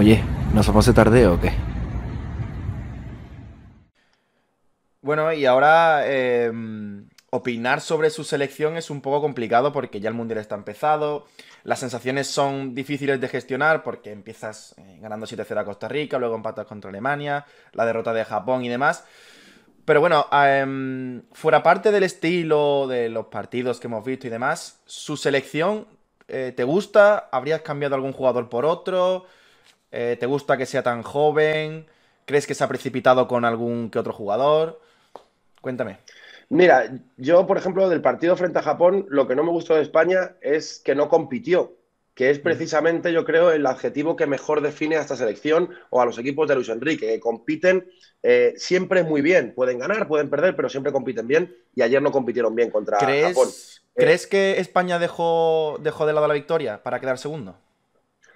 Oye, ¿nos vamos a tarde o qué? Bueno, y ahora em, opinar sobre su selección es un poco complicado porque ya el Mundial está empezado, las sensaciones son difíciles de gestionar porque empiezas eh, ganando 7-0 a Costa Rica, luego empatas contra Alemania, la derrota de Japón y demás. Pero bueno, em, fuera parte del estilo, de los partidos que hemos visto y demás, ¿su selección eh, te gusta? ¿Habrías cambiado algún jugador por otro? Eh, ¿Te gusta que sea tan joven? ¿Crees que se ha precipitado con algún que otro jugador? Cuéntame. Mira, yo, por ejemplo, del partido frente a Japón, lo que no me gustó de España es que no compitió, que es mm. precisamente, yo creo, el adjetivo que mejor define a esta selección o a los equipos de Luis Enrique, que compiten eh, siempre muy bien. Pueden ganar, pueden perder, pero siempre compiten bien y ayer no compitieron bien contra Japón. Eh, ¿Crees que España dejó, dejó de lado la victoria para quedar segundo?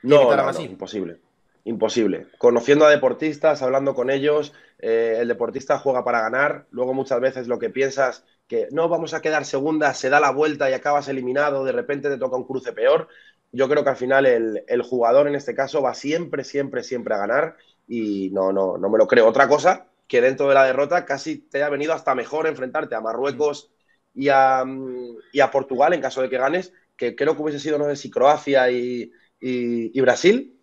No, no, no, imposible imposible. Conociendo a deportistas, hablando con ellos, eh, el deportista juega para ganar, luego muchas veces lo que piensas que no vamos a quedar segunda, se da la vuelta y acabas eliminado, de repente te toca un cruce peor. Yo creo que al final el, jugador en este caso va siempre, siempre, siempre a ganar y no, no, no me lo creo. Otra cosa que dentro de la derrota casi te ha venido hasta mejor enfrentarte a Marruecos y a, Portugal en caso de que ganes, que creo que hubiese sido, no sé si Croacia y Brasil,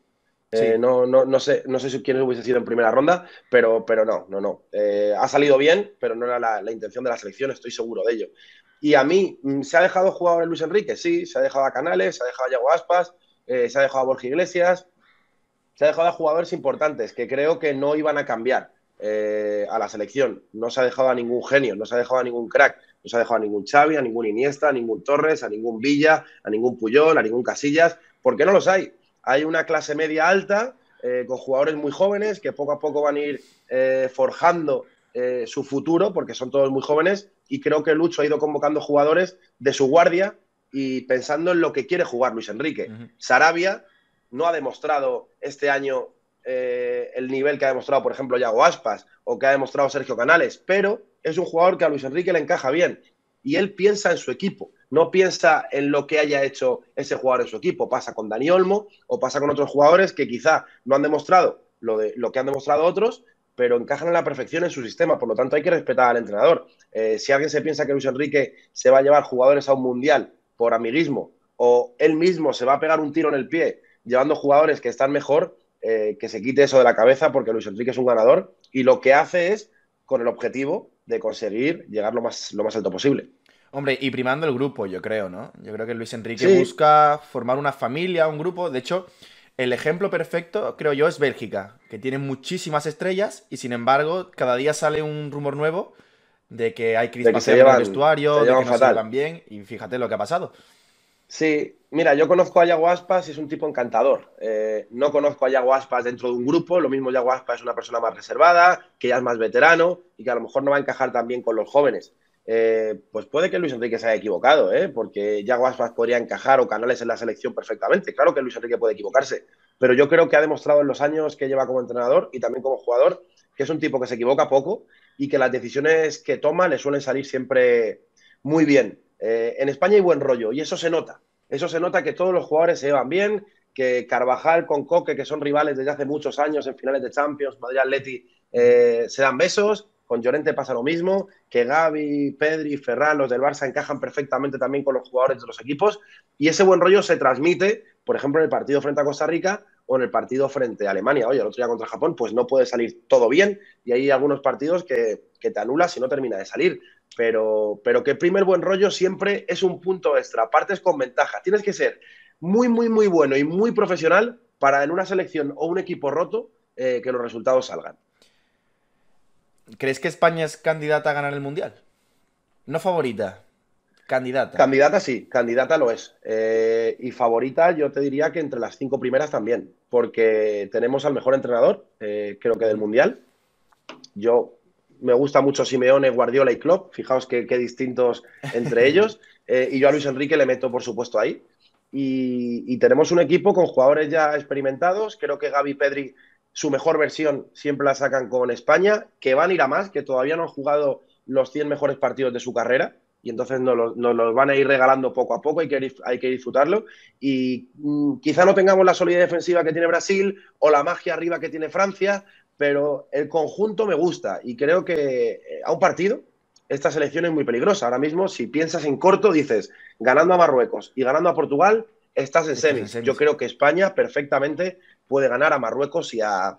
eh, no, no, no, sé, no sé si quién hubiese sido en primera ronda, pero, pero no, no, no. Eh, ha salido bien, pero no era la, intención de la selección, estoy seguro de ello. Y a mí, mm, ¿se ha dejado jugadores Luis Enrique? Sí, se ha dejado a Canales, se ha dejado a Yago Aspas, eh, se ha dejado a Borja Iglesias, se ha dejado a jugadores importantes que creo que no iban a cambiar a la selección. No se ha dejado a ningún genio, no se ha dejado a ningún crack, no se ha dejado a ningún Xavi, a ningún Iniesta, a ningún Torres, a ningún Villa, a ningún Puyol, a ningún Casillas, porque no los hay hay una clase media alta eh, con jugadores muy jóvenes que poco a poco van a ir eh, forjando eh, su futuro porque son todos muy jóvenes y creo que Lucho ha ido convocando jugadores de su guardia y pensando en lo que quiere jugar Luis Enrique. Sarabia no ha demostrado este año el nivel que ha demostrado, por ejemplo, Yago Aspas o que ha demostrado Sergio Canales, pero es un jugador que a Luis Enrique le encaja bien y él piensa en su equipo no piensa en lo que haya hecho ese jugador en su equipo. Pasa con Dani Olmo o pasa con otros jugadores que quizá no han demostrado lo, que han demostrado otros, pero encajan a la perfección en su sistema. Por lo tanto, hay que respetar al entrenador. Eh, si alguien se piensa que Luis Enrique se va a llevar jugadores a un mundial por amiguismo o él mismo se va a pegar un tiro en el pie llevando jugadores que están mejor, eh, que se quite eso de la cabeza porque Luis Enrique es un ganador y lo que hace es con el objetivo de conseguir llegar lo más alto posible. Hombre, y primando el grupo, yo creo, ¿no? Yo creo que Luis Enrique busca formar una familia, un grupo. De hecho, el ejemplo perfecto, creo yo, es Bélgica, que tiene muchísimas estrellas y sin embargo, cada día sale un rumor nuevo de que hay crisis en el vestuario, de que no se llevan bien, y fíjate lo que ha pasado. Sí, mira, yo conozco a Yaguaspas y es un tipo encantador. Eh, no conozco a Yaguaspas dentro de un grupo, lo mismo Yaguaspas es una persona más reservada, que ya es más veterano y que a lo mejor no va a encajar tan bien con los jóvenes. Eh, pues puede que Luis Enrique se haya equivocado, ¿eh? porque ya Guaspas podría encajar o Canales en la selección perfectamente. Claro que Luis Enrique puede equivocarse, pero yo creo que ha demostrado en los años que lleva como entrenador y también como jugador que es un tipo que se equivoca poco y que las decisiones que toma le suelen salir siempre muy bien. Eh, en España hay buen rollo y eso se nota. Eso se nota que todos los jugadores se llevan bien, que Carvajal con Coque, que son rivales desde hace muchos años en finales de Champions, Madrid Atleti, se dan besos, con Llorente pasa lo mismo, que Gaby, Pedri, Ferran, los del Barça encajan perfectamente también con los jugadores de los equipos y ese buen rollo se transmite, por ejemplo, en el partido frente a Costa Rica o en el partido frente a Alemania. Oye, el otro día contra Japón, pues no puede salir todo bien y hay algunos partidos que, te anulas si no termina de salir. Pero, pero que primer buen rollo siempre es un punto extra, partes con ventaja. Tienes que ser muy, muy, muy bueno y muy profesional para en una selección o un equipo roto eh, que los resultados salgan. ¿Crees que España es candidata a ganar el Mundial? No favorita, candidata. Candidata sí, candidata lo es. Eh, y favorita yo te diría que entre las cinco primeras también, porque tenemos al mejor entrenador, eh, creo que del Mundial. Yo me gusta mucho Simeone, Guardiola y Klopp, fijaos qué, distintos entre ellos. Eh, y yo a Luis Enrique le meto, por supuesto, ahí. Y, y, tenemos un equipo con jugadores ya experimentados. Creo que Gaby Pedri su mejor versión siempre la sacan con España, que van a ir a más, que todavía no han jugado los 100 mejores partidos de su carrera y entonces nos los, van a ir regalando poco a poco, hay que, hay que disfrutarlo y mm, quizá no tengamos la solidez defensiva que tiene Brasil o la magia arriba que tiene Francia, pero el conjunto me gusta y creo que eh, a un partido esta selección es muy peligrosa. Ahora mismo, si piensas en corto, dices, ganando a Marruecos y ganando a Portugal, estás en semis. Yo creo que España perfectamente puede ganar a Marruecos y a,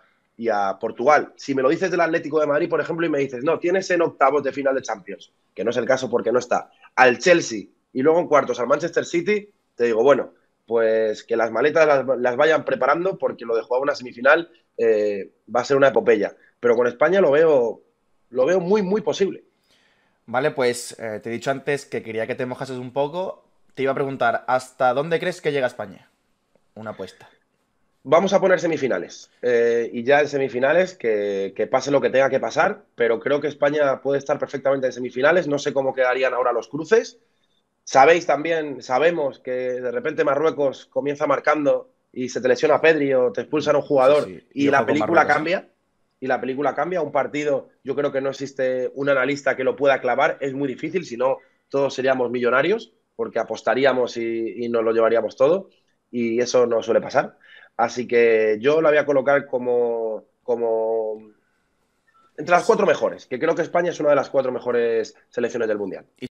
Portugal. Si me lo dices del Atlético de Madrid, por ejemplo, y me dices, no, tienes en octavos de final de Champions, que no es el caso porque no está, al Chelsea y luego en cuartos al Manchester City, te digo, bueno, pues que las maletas las, vayan preparando porque lo de jugar una semifinal eh, va a ser una epopeya. Pero con España lo veo, lo veo muy, muy posible. Vale, pues eh, te he dicho antes que quería que te mojases un poco. Te iba a preguntar, ¿hasta dónde crees que llega España? Una apuesta. Vamos a poner semifinales. Eh, y ya en semifinales, que, pase lo que tenga que pasar, pero creo que España puede estar perfectamente en semifinales. No sé cómo quedarían ahora los cruces. Sabéis también, sabemos que de repente Marruecos comienza marcando y se te lesiona a Pedri o te expulsan a un jugador y la película cambia. Y la película cambia. Un partido, yo creo que no existe un analista que lo pueda clavar. Es muy difícil, si no, todos seríamos millonarios porque apostaríamos y, y nos lo llevaríamos todo. Y eso no suele pasar. Así que yo la voy a colocar como, como entre las cuatro mejores, que creo que España es una de las cuatro mejores selecciones del Mundial.